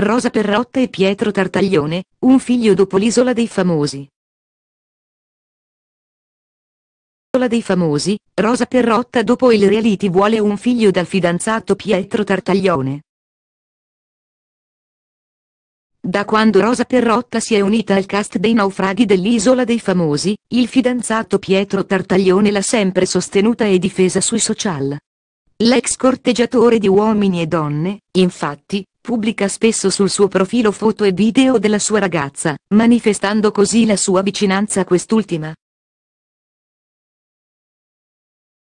Rosa Perrotta e Pietro Tartaglione, un figlio dopo l'Isola dei Famosi. L'Isola dei Famosi, Rosa Perrotta dopo il reality vuole un figlio dal fidanzato Pietro Tartaglione. Da quando Rosa Perrotta si è unita al cast dei naufraghi dell'Isola dei Famosi, il fidanzato Pietro Tartaglione l'ha sempre sostenuta e difesa sui social. L'ex corteggiatore di uomini e donne, infatti, Pubblica spesso sul suo profilo foto e video della sua ragazza, manifestando così la sua vicinanza a quest'ultima.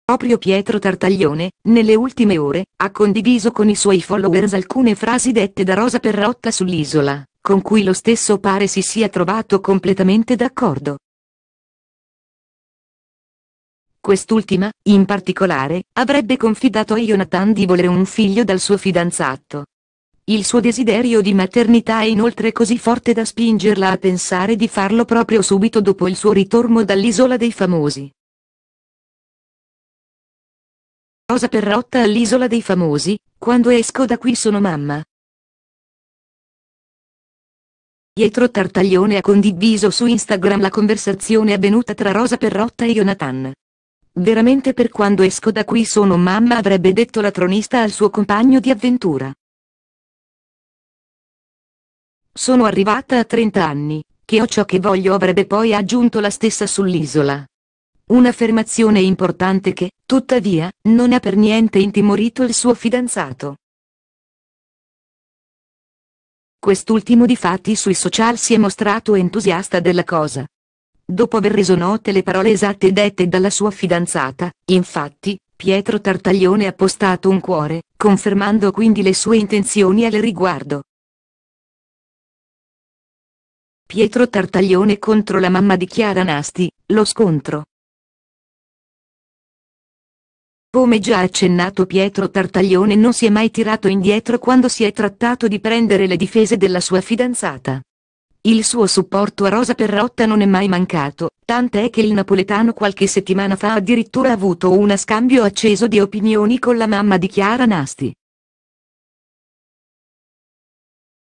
Proprio Pietro Tartaglione, nelle ultime ore, ha condiviso con i suoi followers alcune frasi dette da Rosa Perrotta sull'isola, con cui lo stesso pare si sia trovato completamente d'accordo. Quest'ultima, in particolare, avrebbe confidato a Jonathan di volere un figlio dal suo fidanzato, il suo desiderio di maternità è inoltre così forte da spingerla a pensare di farlo proprio subito dopo il suo ritorno dall'isola dei famosi. Rosa Perrotta all'isola dei famosi, quando esco da qui sono mamma. Pietro Tartaglione ha condiviso su Instagram la conversazione avvenuta tra Rosa Perrotta e Jonathan. Veramente per quando esco da qui sono mamma avrebbe detto la tronista al suo compagno di avventura. Sono arrivata a 30 anni, che ho ciò che voglio avrebbe poi aggiunto la stessa sull'isola. Un'affermazione importante che, tuttavia, non ha per niente intimorito il suo fidanzato. Quest'ultimo di fatti sui social si è mostrato entusiasta della cosa. Dopo aver reso note le parole esatte dette dalla sua fidanzata, infatti, Pietro Tartaglione ha postato un cuore, confermando quindi le sue intenzioni al riguardo. Pietro Tartaglione contro la mamma di Chiara Nasti, lo scontro. Come già accennato Pietro Tartaglione non si è mai tirato indietro quando si è trattato di prendere le difese della sua fidanzata. Il suo supporto a Rosa Perrotta non è mai mancato, tant'è che il napoletano qualche settimana fa ha addirittura avuto uno scambio acceso di opinioni con la mamma di Chiara Nasti.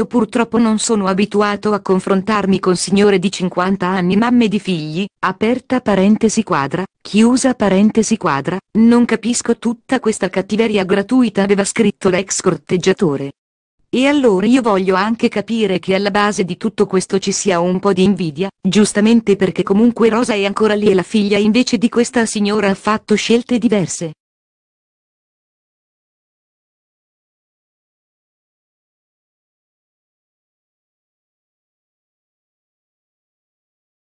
Purtroppo non sono abituato a confrontarmi con signore di 50 anni mamme di figli, aperta parentesi quadra, chiusa parentesi quadra, non capisco tutta questa cattiveria gratuita aveva scritto l'ex corteggiatore. E allora io voglio anche capire che alla base di tutto questo ci sia un po' di invidia, giustamente perché comunque Rosa è ancora lì e la figlia invece di questa signora ha fatto scelte diverse.